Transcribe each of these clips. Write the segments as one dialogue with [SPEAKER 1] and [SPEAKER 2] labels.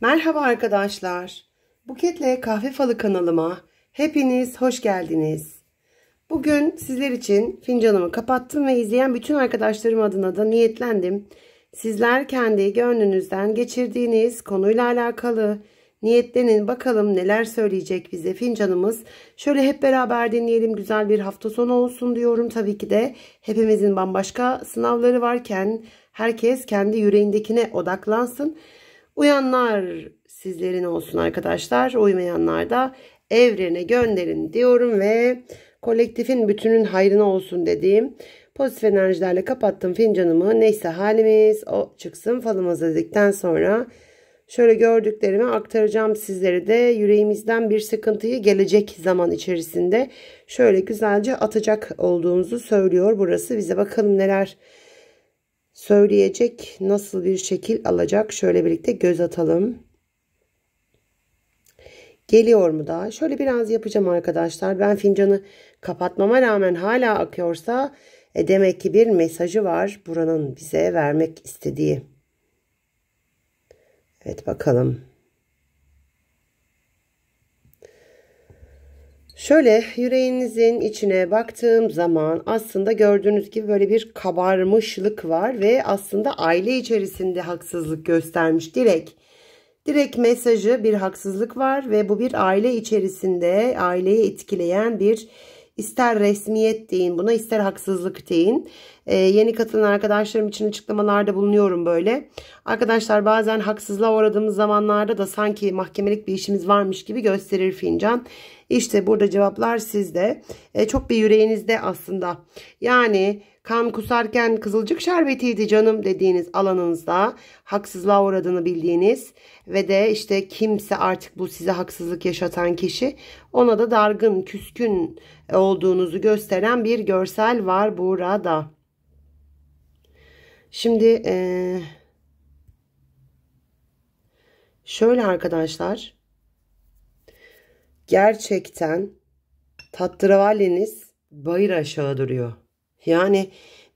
[SPEAKER 1] Merhaba arkadaşlar. Buketle Kahve Falı kanalıma hepiniz hoş geldiniz. Bugün sizler için fincanımı kapattım ve izleyen bütün arkadaşlarım adına da niyetlendim. Sizler kendi gönlünüzden geçirdiğiniz konuyla alakalı niyetlenin bakalım neler söyleyecek bize fincanımız. Şöyle hep beraber dinleyelim güzel bir hafta sonu olsun diyorum. Tabii ki de hepimizin bambaşka sınavları varken herkes kendi yüreğindekine odaklansın. Uyanlar sizlerin olsun arkadaşlar. Uymayanlar da evrene gönderin diyorum ve kolektifin bütünün hayrına olsun dediğim pozitif enerjilerle kapattım fincanımı. Neyse halimiz o çıksın falımıza dedikten sonra şöyle gördüklerimi aktaracağım sizlere de yüreğimizden bir sıkıntıyı gelecek zaman içerisinde şöyle güzelce atacak olduğumuzu söylüyor burası bize bakalım neler söyleyecek nasıl bir şekil alacak şöyle birlikte göz atalım geliyor mu daha şöyle biraz yapacağım arkadaşlar ben fincanı kapatmama rağmen hala akıyorsa e demek ki bir mesajı var buranın bize vermek istediği evet bakalım Şöyle yüreğinizin içine baktığım zaman aslında gördüğünüz gibi böyle bir kabarmışlık var ve aslında aile içerisinde haksızlık göstermiş direkt. Direkt mesajı bir haksızlık var ve bu bir aile içerisinde aileyi etkileyen bir ister resmiyet deyin buna ister haksızlık deyin. Ee, yeni katılan arkadaşlarım için açıklamalarda bulunuyorum böyle. Arkadaşlar bazen haksızlığa uğradığımız zamanlarda da sanki mahkemelik bir işimiz varmış gibi gösterir fincan. İşte burada cevaplar sizde. E, çok bir yüreğinizde aslında. Yani kan kusarken kızılcık şerbetiydi canım dediğiniz alanınızda haksızlığa uğradığını bildiğiniz ve de işte kimse artık bu size haksızlık yaşatan kişi ona da dargın küskün olduğunuzu gösteren bir görsel var burada. Şimdi e, şöyle arkadaşlar gerçekten tattıravalliniz bayır aşağı duruyor. Yani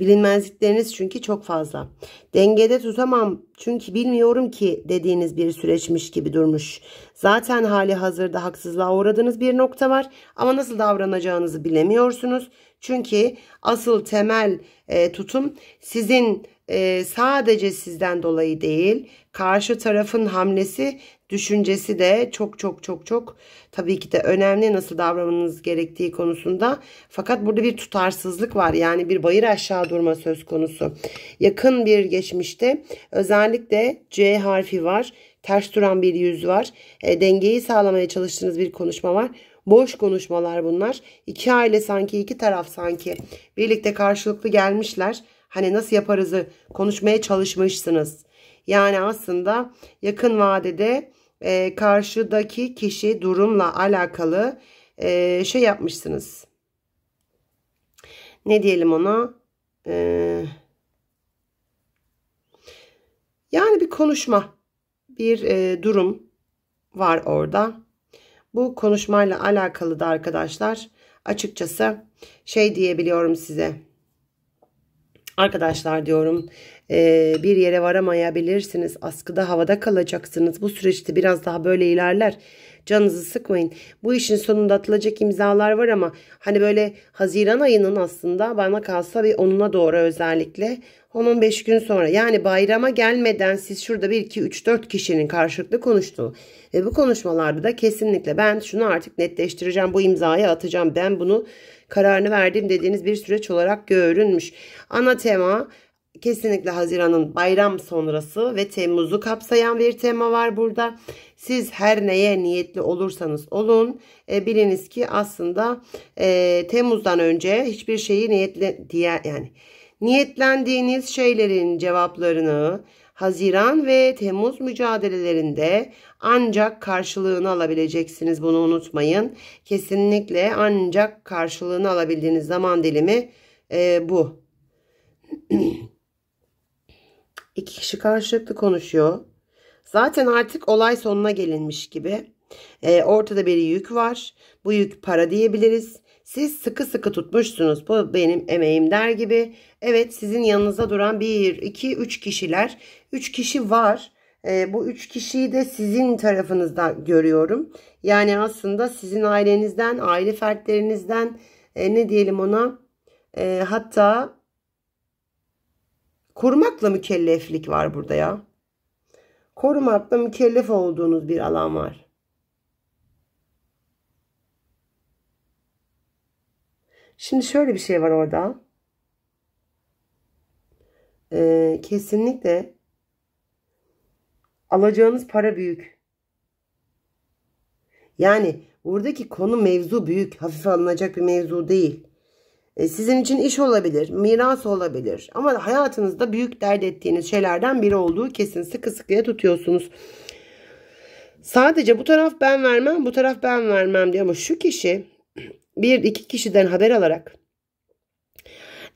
[SPEAKER 1] bilinmezlikleriniz çünkü çok fazla. Dengede tutamam çünkü bilmiyorum ki dediğiniz bir süreçmiş gibi durmuş. Zaten hali hazırda haksızlığa uğradığınız bir nokta var ama nasıl davranacağınızı bilemiyorsunuz. Çünkü asıl temel e, tutum sizin e, sadece sizden dolayı değil karşı tarafın hamlesi düşüncesi de çok çok çok çok tabii ki de önemli nasıl davranmanız gerektiği konusunda. Fakat burada bir tutarsızlık var. Yani bir bayır aşağı durma söz konusu. Yakın bir geçmişte özellikle C harfi var. Ters duran bir yüz var. E, dengeyi sağlamaya çalıştığınız bir konuşma var. Boş konuşmalar bunlar. İki aile sanki iki taraf sanki birlikte karşılıklı gelmişler. Hani nasıl yaparızı konuşmaya çalışmışsınız. Yani aslında yakın vadede e, karşıdaki kişi durumla alakalı e, şey yapmışsınız. Ne diyelim ona? E, yani bir konuşma, bir e, durum var orada. Bu konuşmayla alakalı da arkadaşlar açıkçası şey diyebiliyorum size. Arkadaşlar diyorum e, bir yere varamayabilirsiniz. Askıda havada kalacaksınız. Bu süreçte biraz daha böyle ilerler. Canınızı sıkmayın. Bu işin sonunda atılacak imzalar var ama hani böyle Haziran ayının aslında bana kalsa bir onuna doğru özellikle 10-15 gün sonra yani bayrama gelmeden siz şurada 1-2-3-4 kişinin karşılıklı konuştuğu ve bu konuşmalarda da kesinlikle ben şunu artık netleştireceğim bu imzayı atacağım ben bunu kararını verdim dediğiniz bir süreç olarak görünmüş. Ana tema kesinlikle Haziran'ın bayram sonrası ve Temmuz'u kapsayan bir tema var burada. Siz her neye niyetli olursanız olun e, biliniz ki aslında e, Temmuz'dan önce hiçbir şeyi niyetle diye yani niyetlendiğiniz şeylerin cevaplarını Haziran ve Temmuz mücadelelerinde ancak karşılığını alabileceksiniz. Bunu unutmayın. Kesinlikle ancak karşılığını alabildiğiniz zaman dilimi e, bu. İki kişi karşılıklı konuşuyor. Zaten artık olay sonuna gelinmiş gibi. E, ortada bir yük var. Bu yük para diyebiliriz. Siz sıkı sıkı tutmuşsunuz. Bu benim emeğim der gibi. Evet sizin yanınıza duran 1, 2, 3 kişiler. 3 kişi var. E, bu 3 kişiyi de sizin tarafınızda görüyorum. Yani aslında sizin ailenizden, aile fertlerinizden e, ne diyelim ona e, hatta korumakla mükelleflik var burada ya. Korumakla mükellef olduğunuz bir alan var. Şimdi şöyle bir şey var orada. Ee, kesinlikle alacağınız para büyük. Yani buradaki konu mevzu büyük. Hafife alınacak bir mevzu değil. Ee, sizin için iş olabilir, miras olabilir. Ama hayatınızda büyük dert ettiğiniz şeylerden biri olduğu kesin. Sıkı sıkıya tutuyorsunuz. Sadece bu taraf ben vermem, bu taraf ben vermem diyor. Ama şu kişi bir iki kişiden haber alarak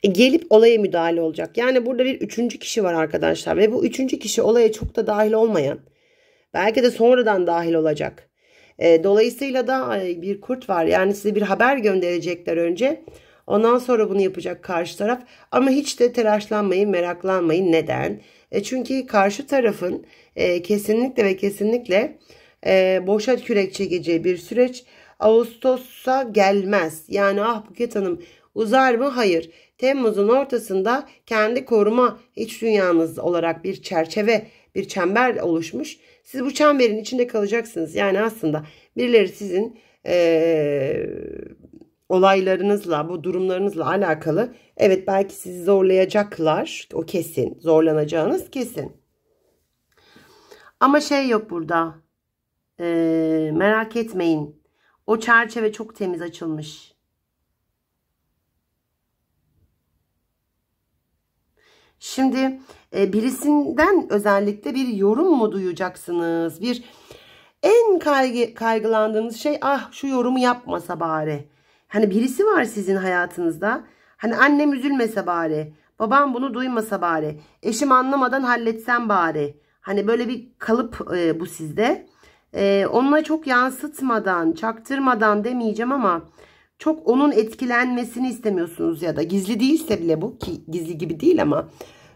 [SPEAKER 1] e, gelip olaya müdahale olacak. Yani burada bir üçüncü kişi var arkadaşlar ve bu üçüncü kişi olaya çok da dahil olmayan belki de sonradan dahil olacak. E, dolayısıyla da bir kurt var yani size bir haber gönderecekler önce ondan sonra bunu yapacak karşı taraf ama hiç de telaşlanmayın meraklanmayın neden? E, çünkü karşı tarafın e, kesinlikle ve kesinlikle e, boşa kürek çekeceği bir süreç Ağustos'a gelmez. Yani ah Buket Hanım uzar mı? Hayır. Temmuz'un ortasında kendi koruma iç dünyanız olarak bir çerçeve, bir çember oluşmuş. Siz bu çemberin içinde kalacaksınız. Yani aslında birileri sizin ee, olaylarınızla, bu durumlarınızla alakalı evet belki sizi zorlayacaklar. O kesin. Zorlanacağınız kesin. Ama şey yok burada. Ee, merak etmeyin. O çerçeve çok temiz açılmış. Şimdi e, birisinden özellikle bir yorum mu duyacaksınız? Bir en kaygı, kaygılandığınız şey ah şu yorumu yapmasa bari. Hani birisi var sizin hayatınızda. Hani annem üzülmese bari. Babam bunu duymasa bari. Eşim anlamadan halletsem bari. Hani böyle bir kalıp e, bu sizde. Ee, onunla çok yansıtmadan, çaktırmadan demeyeceğim ama çok onun etkilenmesini istemiyorsunuz ya da gizli değilse bile bu ki gizli gibi değil ama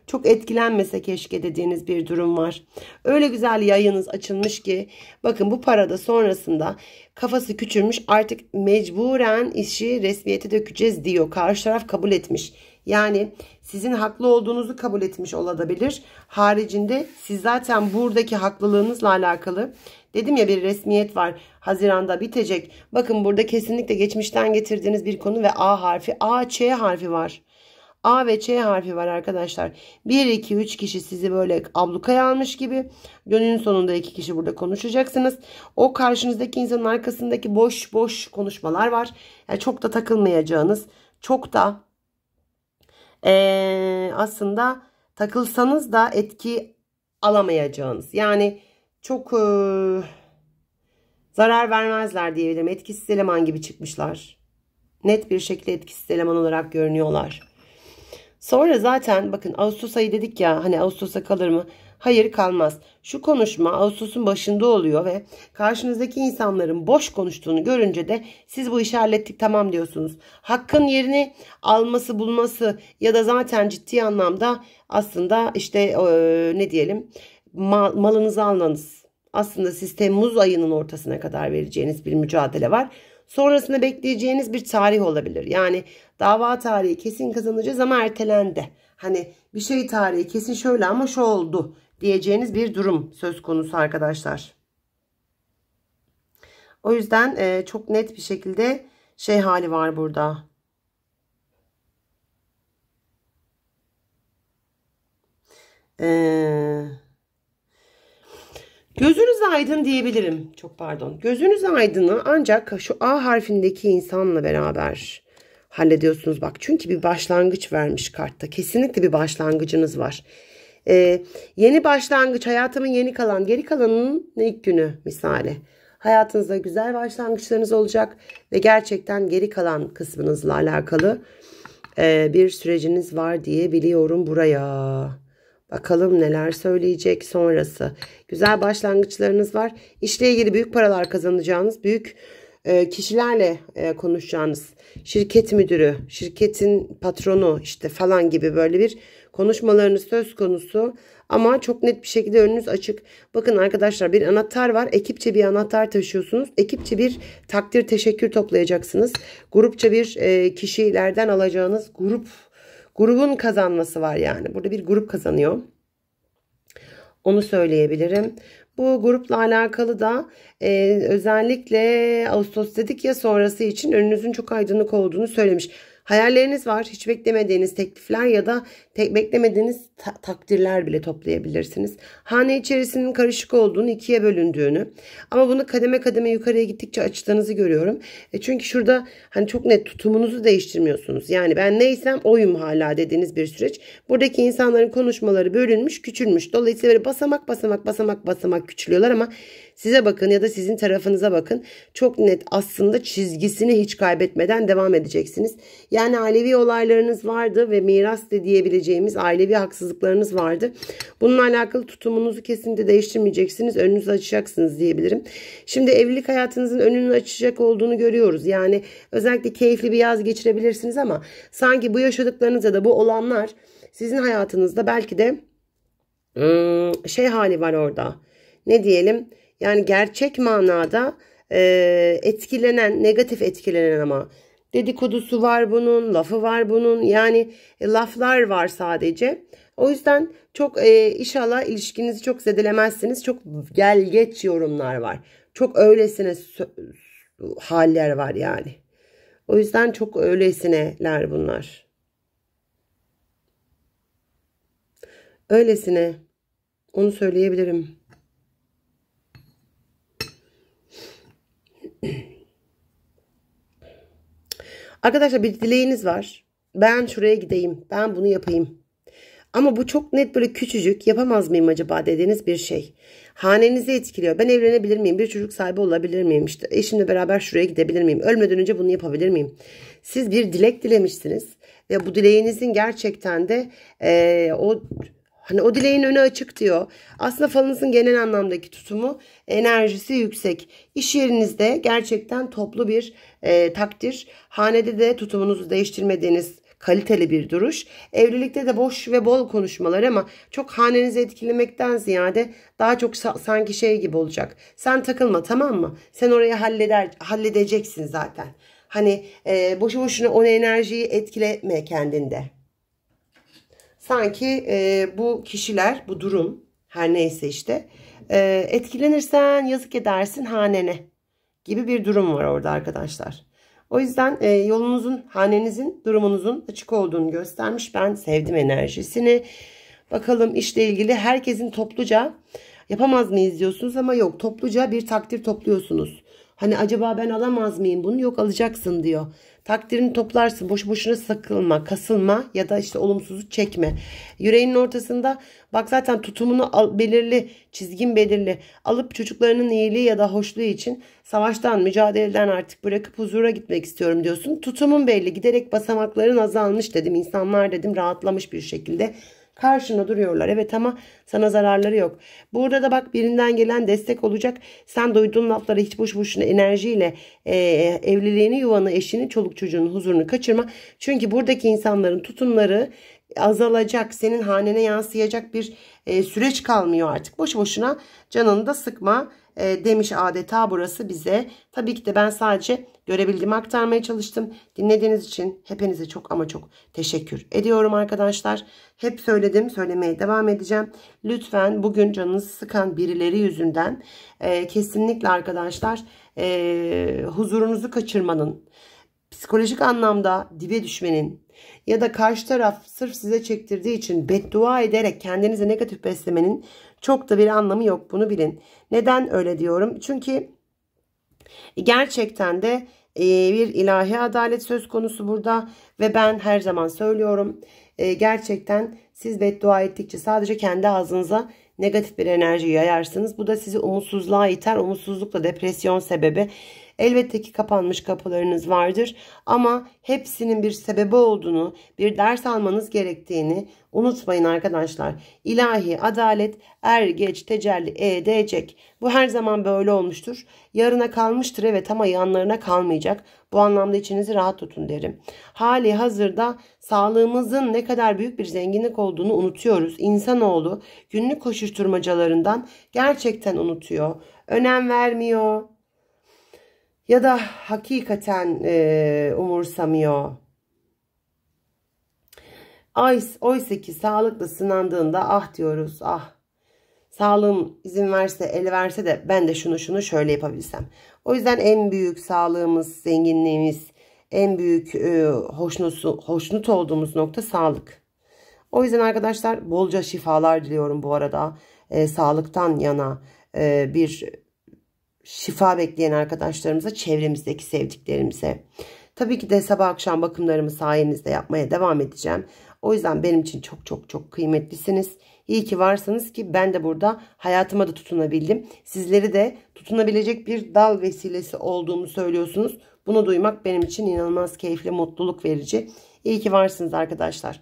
[SPEAKER 1] çok etkilenmese keşke dediğiniz bir durum var. Öyle güzel yayınız açılmış ki bakın bu parada sonrasında kafası küçülmüş artık mecburen işi resmiyete dökeceğiz diyor. Karşı taraf kabul etmiş. Yani sizin haklı olduğunuzu kabul etmiş olabilir. Haricinde siz zaten buradaki haklılığınızla alakalı Dedim ya bir resmiyet var. Haziranda bitecek. Bakın burada kesinlikle geçmişten getirdiğiniz bir konu ve A harfi. A, Ç harfi var. A ve Ç harfi var arkadaşlar. 1, 2, 3 kişi sizi böyle ablukaya almış gibi. Günün sonunda iki kişi burada konuşacaksınız. O karşınızdaki insanın arkasındaki boş boş konuşmalar var. Yani çok da takılmayacağınız. Çok da ee, aslında takılsanız da etki alamayacağınız. Yani çok e, zarar vermezler diyebilirim. Etkisiz eleman gibi çıkmışlar. Net bir şekilde etkisiz eleman olarak görünüyorlar. Sonra zaten bakın Ağustos ayı dedik ya hani Ağustos'a kalır mı? Hayır kalmaz. Şu konuşma Ağustos'un başında oluyor ve karşınızdaki insanların boş konuştuğunu görünce de siz bu işi hallettik tamam diyorsunuz. Hakkın yerini alması bulması ya da zaten ciddi anlamda aslında işte e, ne diyelim mal, malınızı almanız aslında siz Temmuz ayının ortasına kadar vereceğiniz bir mücadele var. Sonrasında bekleyeceğiniz bir tarih olabilir. Yani dava tarihi kesin kazanacağız ama ertelendi. Hani bir şey tarihi kesin şöyle ama şu oldu diyeceğiniz bir durum söz konusu arkadaşlar. O yüzden e, çok net bir şekilde şey hali var burada. Eee Gözünüz aydın diyebilirim. Çok pardon. Gözünüz aydını ancak şu A harfindeki insanla beraber hallediyorsunuz. Bak çünkü bir başlangıç vermiş kartta. Kesinlikle bir başlangıcınız var. Ee, yeni başlangıç hayatımın yeni kalan geri kalanının ilk günü misali. Hayatınızda güzel başlangıçlarınız olacak ve gerçekten geri kalan kısmınızla alakalı e, bir süreciniz var diye biliyorum buraya. Bakalım neler söyleyecek sonrası. Güzel başlangıçlarınız var. İşle ilgili büyük paralar kazanacağınız, büyük e, kişilerle e, konuşacağınız, şirket müdürü, şirketin patronu işte falan gibi böyle bir konuşmalarınız söz konusu. Ama çok net bir şekilde önünüz açık. Bakın arkadaşlar bir anahtar var. Ekipçe bir anahtar taşıyorsunuz. Ekipçe bir takdir teşekkür toplayacaksınız. Grupça bir e, kişilerden alacağınız grup Grubun kazanması var yani. Burada bir grup kazanıyor. Onu söyleyebilirim. Bu grupla alakalı da e, özellikle Ağustos dedik ya sonrası için önünüzün çok aydınlık olduğunu söylemiş. Hayalleriniz var. Hiç beklemediğiniz teklifler ya da tek beklemediğiniz ta takdirler bile toplayabilirsiniz. Hane içerisinin karışık olduğunu, ikiye bölündüğünü ama bunu kademe kademe yukarıya gittikçe açtığınızı görüyorum. E çünkü şurada hani çok net tutumunuzu değiştirmiyorsunuz. Yani ben neysem oyum hala dediğiniz bir süreç. Buradaki insanların konuşmaları bölünmüş, küçülmüş. Dolayısıyla böyle basamak basamak basamak basamak küçülüyorlar ama Size bakın ya da sizin tarafınıza bakın. Çok net aslında çizgisini hiç kaybetmeden devam edeceksiniz. Yani ailevi olaylarınız vardı ve miras de diyebileceğimiz ailevi haksızlıklarınız vardı. Bununla alakalı tutumunuzu kesinlikle değiştirmeyeceksiniz. Önünüzü açacaksınız diyebilirim. Şimdi evlilik hayatınızın önünü açacak olduğunu görüyoruz. Yani özellikle keyifli bir yaz geçirebilirsiniz ama sanki bu yaşadıklarınız ya da bu olanlar sizin hayatınızda belki de ıı, şey hali var orada. Ne diyelim? Yani gerçek manada e, etkilenen, negatif etkilenen ama dedikodusu var bunun, lafı var bunun. Yani e, laflar var sadece. O yüzden çok e, inşallah ilişkinizi çok zedelemezsiniz. Çok gel geç yorumlar var. Çok öylesine haller var yani. O yüzden çok öylesineler bunlar. Öylesine onu söyleyebilirim. Arkadaşlar bir dileğiniz var. Ben şuraya gideyim. Ben bunu yapayım. Ama bu çok net böyle küçücük yapamaz mıyım acaba dediğiniz bir şey. Hanenizi etkiliyor. Ben evlenebilir miyim? Bir çocuk sahibi olabilir miyim? İşte eşimle beraber şuraya gidebilir miyim? Ölmeden önce bunu yapabilir miyim? Siz bir dilek dilemişsiniz. Ve bu dileğinizin gerçekten de e, o Hani o dileğin önü açık diyor. Aslında falınızın genel anlamdaki tutumu enerjisi yüksek. İş yerinizde gerçekten toplu bir e, takdir. Hanede de tutumunuzu değiştirmediğiniz kaliteli bir duruş. Evlilikte de boş ve bol konuşmalar ama çok hanenizi etkilemekten ziyade daha çok sanki şey gibi olacak. Sen takılma tamam mı? Sen orayı halleder, halledeceksin zaten. Hani e, boşu boşuna o enerjiyi etkileme kendinde sanki e, bu kişiler, bu durum her neyse işte e, etkilenirsen yazık edersin hanene gibi bir durum var orada arkadaşlar. O yüzden e, yolunuzun, hanenizin, durumunuzun açık olduğunu göstermiş. Ben sevdim enerjisini. Bakalım işle ilgili herkesin topluca yapamaz mıyız diyorsunuz ama yok topluca bir takdir topluyorsunuz. Hani acaba ben alamaz mıyım bunu? Yok alacaksın diyor. Takdirini toplarsın. Boş boşuna sakılma, kasılma ya da işte olumsuzu çekme. Yüreğinin ortasında bak zaten tutumunu al, belirli, çizgin belirli. Alıp çocuklarının iyiliği ya da hoşluğu için savaştan, mücadeleden artık bırakıp huzura gitmek istiyorum diyorsun. Tutumun belli. Giderek basamakların azalmış dedim. İnsanlar dedim rahatlamış bir şekilde Karşında duruyorlar. Evet ama sana zararları yok. Burada da bak birinden gelen destek olacak. Sen duyduğun laflara hiç boş boşuna enerjiyle e, evliliğini, yuvanı, eşini, çoluk çocuğunun huzurunu kaçırma. Çünkü buradaki insanların tutumları azalacak, senin hanene yansıyacak bir e, süreç kalmıyor artık. Boş boşuna canını da sıkma e, demiş adeta burası bize. Tabii ki de ben sadece görebildiğimi aktarmaya çalıştım. Dinlediğiniz için hepinize çok ama çok teşekkür ediyorum arkadaşlar. Hep söyledim söylemeye devam edeceğim. Lütfen bugün canınızı sıkan birileri yüzünden e, kesinlikle arkadaşlar e, huzurunuzu kaçırmanın, psikolojik anlamda dibe düşmenin, ya da karşı taraf sırf size çektirdiği için beddua ederek kendinize negatif beslemenin çok da bir anlamı yok. Bunu bilin. Neden öyle diyorum? Çünkü gerçekten de e, bir ilahi adalet söz konusu burada ve ben her zaman söylüyorum e, gerçekten siz beddua ettikçe sadece kendi ağzınıza negatif bir enerji yayarsınız. Bu da sizi umutsuzluğa iter. Umutsuzluk da depresyon sebebi. Elbette ki kapanmış kapılarınız vardır ama hepsinin bir sebebi olduğunu, bir ders almanız gerektiğini unutmayın arkadaşlar. İlahi adalet er geç tecelli edecek. Bu her zaman böyle olmuştur. Yarına kalmıştır evet ama yanlarına kalmayacak. Bu anlamda içinizi rahat tutun derim. Hali hazırda sağlığımızın ne kadar büyük bir zenginlik olduğunu unutuyoruz. İnsanoğlu günlük koşuşturmacalarından gerçekten unutuyor. Önem vermiyor ya da hakikaten e, umursamıyor. Oysa ki sağlıklı sınandığında ah diyoruz ah sağlığım izin verse el verse de ben de şunu şunu şöyle yapabilsem. O yüzden en büyük sağlığımız zenginliğimiz en büyük e, hoşnusu, hoşnut olduğumuz nokta sağlık. O yüzden arkadaşlar bolca şifalar diliyorum bu arada. E, sağlıktan yana e, bir şifa bekleyen arkadaşlarımıza, çevremizdeki sevdiklerimize. Tabii ki de sabah akşam bakımlarımı sayenizde yapmaya devam edeceğim. O yüzden benim için çok çok çok kıymetlisiniz. İyi ki varsınız ki ben de burada hayatıma da tutunabildim. Sizleri de tutunabilecek bir dal vesilesi olduğumu söylüyorsunuz. Bunu duymak benim için inanılmaz keyifli, mutluluk verici. İyi ki varsınız arkadaşlar.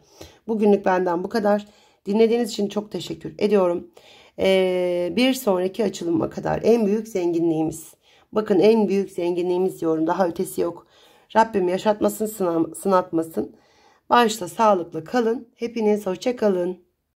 [SPEAKER 1] Bugünlük benden bu kadar. Dinlediğiniz için çok teşekkür ediyorum. Ee, bir sonraki açılıma kadar en büyük zenginliğimiz. Bakın en büyük zenginliğimiz diyorum. Daha ötesi yok. Rabbim yaşatmasın, sınatmasın. Bağışla, sağlıklı kalın. Hepiniz hoşça kalın.